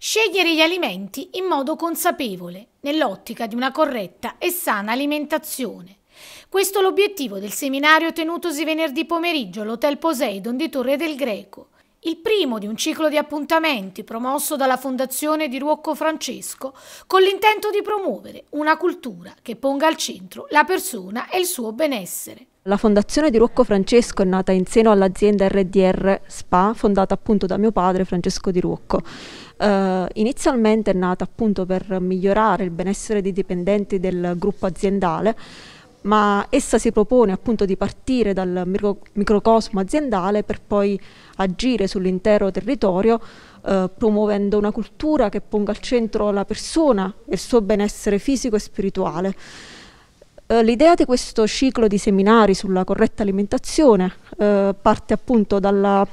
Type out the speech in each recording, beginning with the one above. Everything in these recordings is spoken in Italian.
Scegliere gli alimenti in modo consapevole, nell'ottica di una corretta e sana alimentazione. Questo è l'obiettivo del seminario tenutosi venerdì pomeriggio all'Hotel Poseidon di Torre del Greco il primo di un ciclo di appuntamenti promosso dalla Fondazione di Ruocco Francesco con l'intento di promuovere una cultura che ponga al centro la persona e il suo benessere. La Fondazione di Ruocco Francesco è nata in seno all'azienda RDR SPA, fondata appunto da mio padre Francesco di Ruocco. Uh, inizialmente è nata appunto per migliorare il benessere dei dipendenti del gruppo aziendale, ma essa si propone appunto di partire dal micro microcosmo aziendale per poi agire sull'intero territorio eh, promuovendo una cultura che ponga al centro la persona e il suo benessere fisico e spirituale. Eh, l'idea di questo ciclo di seminari sulla corretta alimentazione eh, parte appunto dalla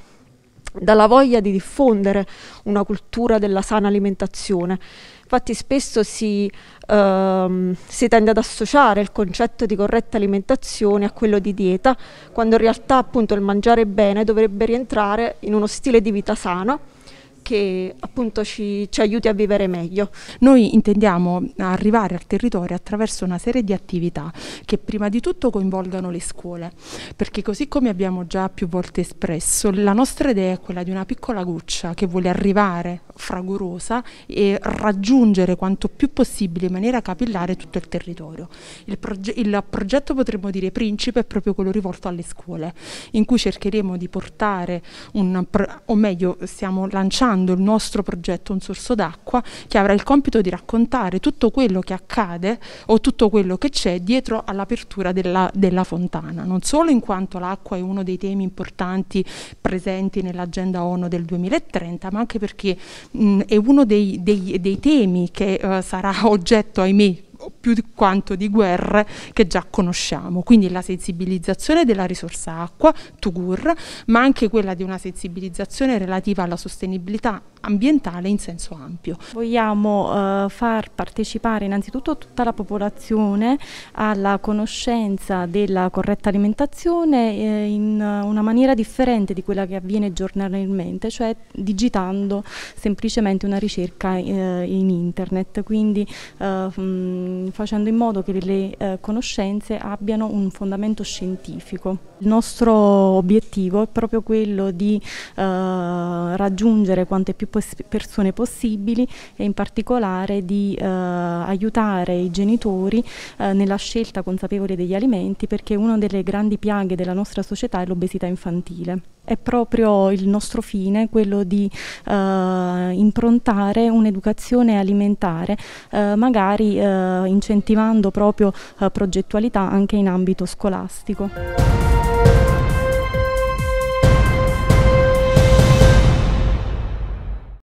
dalla voglia di diffondere una cultura della sana alimentazione. Infatti spesso si, ehm, si, tende ad associare il concetto di corretta alimentazione a quello di dieta, quando in realtà appunto il mangiare bene dovrebbe rientrare in uno stile di vita sano che appunto ci, ci, aiuti a vivere meglio. Noi intendiamo arrivare al territorio attraverso una serie di attività che prima di tutto coinvolgano le scuole, perché così come abbiamo già più volte espresso, la nostra idea è quella di una piccola goccia che vuole arrivare fragorosa e raggiungere quanto più possibile in maniera capillare tutto il territorio. Il, proge il progetto potremmo dire principe è proprio quello rivolto alle scuole, in cui cercheremo di portare un, o meglio stiamo lanciando realizzando il nostro progetto Un Sorso d'Acqua che avrà il compito di raccontare tutto quello che accade o tutto quello che c'è dietro all'apertura della, della fontana, non solo in quanto l'acqua è uno dei temi importanti presenti nell'agenda ONU del 2030, ma anche perché mh, è uno dei, dei, dei temi che uh, sarà oggetto, ahimè, più di quanto di guerre che già conosciamo. Quindi la sensibilizzazione della risorsa acqua, Tugur, ma anche quella di una sensibilizzazione relativa alla sostenibilità ambientale in senso ampio. Vogliamo eh, far partecipare innanzitutto tutta la popolazione alla conoscenza della corretta alimentazione eh, in una maniera differente di quella che avviene giornalmente, cioè digitando semplicemente una ricerca eh, in internet, quindi eh, mh, facendo in modo che le eh, conoscenze abbiano un fondamento scientifico. Il nostro obiettivo è proprio quello di eh, raggiungere quante più pos persone possibili e in particolare di eh, aiutare i genitori eh, nella scelta consapevole degli alimenti perché una delle grandi piaghe della nostra società è l'obesità infantile è proprio il nostro fine quello di eh, improntare un'educazione alimentare, eh, magari eh, incentivando proprio eh, progettualità anche in ambito scolastico.